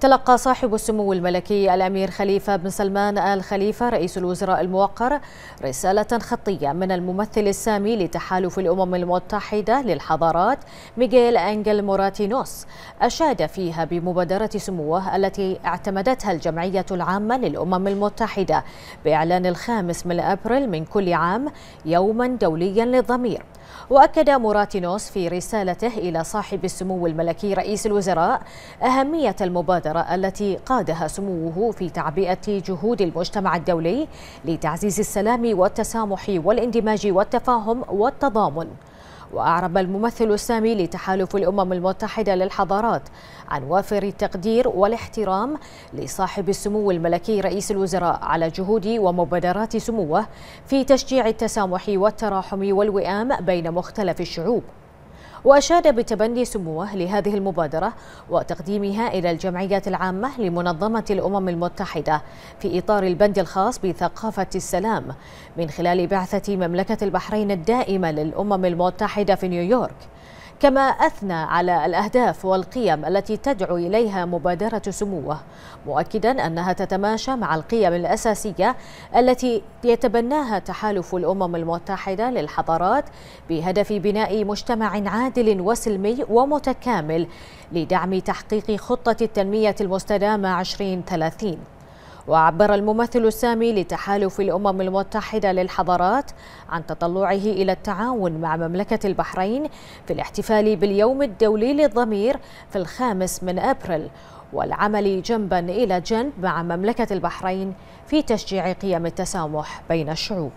تلقى صاحب السمو الملكي الأمير خليفة بن سلمان آل خليفة رئيس الوزراء الموقر رسالة خطية من الممثل السامي لتحالف الأمم المتحدة للحضارات ميغيل أنجل موراتينوس أشاد فيها بمبادرة سموه التي اعتمدتها الجمعية العامة للأمم المتحدة بإعلان الخامس من أبريل من كل عام يوما دوليا للضمير وأكد موراتينوس في رسالته إلى صاحب السمو الملكي رئيس الوزراء أهمية المبادرة التي قادها سموه في تعبئة جهود المجتمع الدولي لتعزيز السلام والتسامح والاندماج والتفاهم والتضامن وأعرب الممثل السامي لتحالف الأمم المتحدة للحضارات عن وافر التقدير والاحترام لصاحب السمو الملكي رئيس الوزراء على جهود ومبادرات سموه في تشجيع التسامح والتراحم والوئام بين مختلف الشعوب وأشاد بتبني سموه لهذه المبادرة وتقديمها إلى الجمعيات العامة لمنظمة الأمم المتحدة في إطار البند الخاص بثقافة السلام من خلال بعثة مملكة البحرين الدائمة للأمم المتحدة في نيويورك كما أثنى على الأهداف والقيم التي تدعو إليها مبادرة سموه مؤكدا أنها تتماشى مع القيم الأساسية التي يتبناها تحالف الأمم المتحدة للحضارات بهدف بناء مجتمع عادل وسلمي ومتكامل لدعم تحقيق خطة التنمية المستدامة 2030 وعبر الممثل السامي لتحالف الأمم المتحدة للحضارات عن تطلعه إلى التعاون مع مملكة البحرين في الاحتفال باليوم الدولي للضمير في الخامس من أبريل والعمل جنبا إلى جنب مع مملكة البحرين في تشجيع قيم التسامح بين الشعوب